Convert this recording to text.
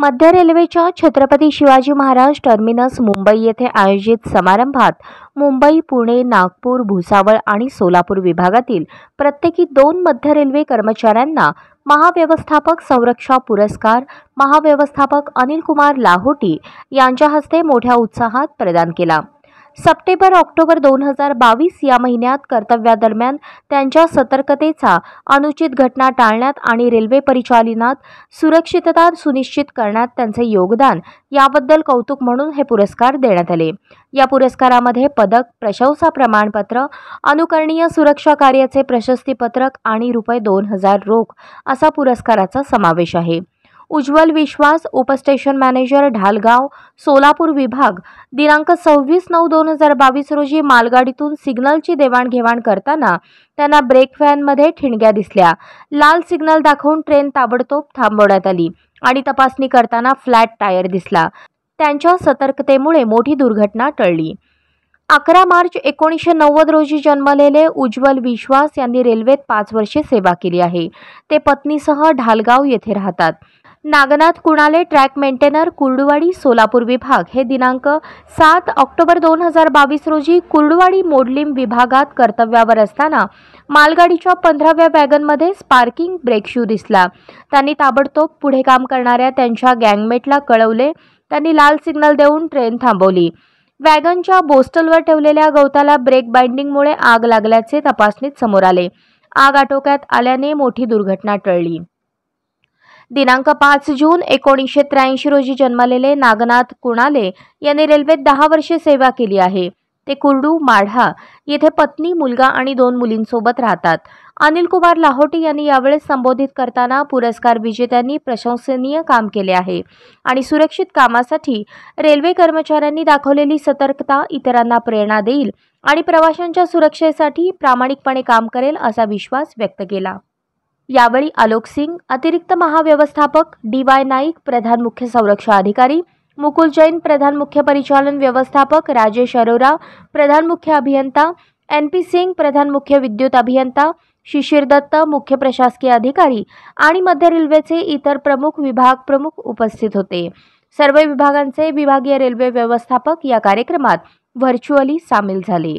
मध्य रेल्वेच्या छत्रपती शिवाजी महाराज टर्मिनस मुंबई येथे आयोजित समारंभात मुंबई पुणे नागपूर भुसावळ आणि सोलापूर विभागातील प्रत्येकी दोन मध्य रेल्वे कर्मचाऱ्यांना महाव्यवस्थापक संरक्षा पुरस्कार महाव्यवस्थापक अनिल कुमार लाहोटी यांच्या हस्ते मोठ्या उत्साहात प्रदान केला सप्टेंबर ऑक्टोबर दोन हजार बावीस या महिन्यात कर्तव्यादरम्यान त्यांच्या सतर्कतेचा अनुचित घटना टाळण्यात आणि रेल्वे परिचालनात सुरक्षितता सुनिश्चित करण्यात त्यांचे योगदान याबद्दल कौतुक म्हणून हे पुरस्कार देण्यात आले या पुरस्कारामध्ये पदक प्रशंसा प्रमाणपत्र अनुकरणीय सुरक्षा कार्याचे प्रशस्तीपत्रक आणि रुपये दोन हजार रोख असा पुरस्काराचा समावेश आहे उज्ज्वल विश्वास उपस्टेशन मॅनेजर ढालगाव सोलापूर विभाग दिनांक सव्वीस नऊ दोन हजार बावीस रोजी मालगाडीतून सिग्नलची देवाणघेवाण करताना त्यांना ब्रेक व्हॅनमध्ये ठिणग्या दिसल्या लाल सिग्नल दाखवून ट्रेन ताबडतोब थांबवण्यात आली आणि तपासणी करताना फ्लॅट टायर दिसला त्यांच्या सतर्कतेमुळे मोठी दुर्घटना टळली अकरा मार्च एकोणीसशे नव्वद रोजी जन्मलेले उज्ज्वल विश्वास यांनी रेल्वेत पाच वर्षे सेवा केली आहे ते पत्नीसह ढालगाव येथे राहतात नागनाथ कुणाले ट्रॅक मेंटेनर कुर्डुवाडी सोलापूर विभाग हे दिनांक सात ऑक्टोबर दोन हजार बावीस रोजी कुर्डुवाडी मोडलिम विभागात कर्तव्यावर असताना मालगाडीच्या पंधराव्या वॅगनमध्ये स्पार्किंग ब्रेक शू दिसला त्यांनी ताबडतोब पुढे काम करणाऱ्या त्यांच्या गँगमेटला कळवले त्यांनी लाल सिग्नल देऊन ट्रेन थांबवली वॅगनच्या बोस्टलवर ठेवलेल्या गवताला ब्रेक बाइंडिंगमुळे आग लागल्याचे तपासणीत समोर आले आग आटोक्यात आल्याने मोठी दुर्घटना टळली दिनांक पाच जून एकोणीसशे त्र्याऐंशी रोजी जन्मलेले नागनाथ कुणाले यांनी रेल्वेत दहा वर्षे सेवा केली आहे ते कुर्डू माढा येथे पत्नी मुलगा आणि दोन मुलींसोबत राहतात अनिल कुमार लाहोटी यांनी यावेळेस संबोधित करताना पुरस्कार विजेत्यांनी प्रशंसनीय काम केले आहे आणि सुरक्षित कामासाठी रेल्वे कर्मचाऱ्यांनी दाखवलेली सतर्कता इतरांना प्रेरणा देईल आणि प्रवाशांच्या सुरक्षेसाठी प्रामाणिकपणे काम करेल असा विश्वास व्यक्त केला यावेळी आलोक सिंग अतिरिक्त महाव्यवस्थापक डी वाय नाईक प्रधान मुख्य संरक्षण अधिकारी मुकुल जैन प्रधान मुख्य परिचालन व्यवस्थापक राजेश अरोरा प्रधान मुख्य अभियंता एन पी सिंग प्रधान मुख्य विद्युत अभियंता शिशिर दत्त मुख्य प्रशासकीय अधिकारी आणि मध्य रेल्वेचे इतर प्रमुख विभाग प्रमुख उपस्थित होते सर्व विभागांचे विभागीय रेल्वे व्यवस्थापक या कार्यक्रमात व्हर्च्युअली सामील झाले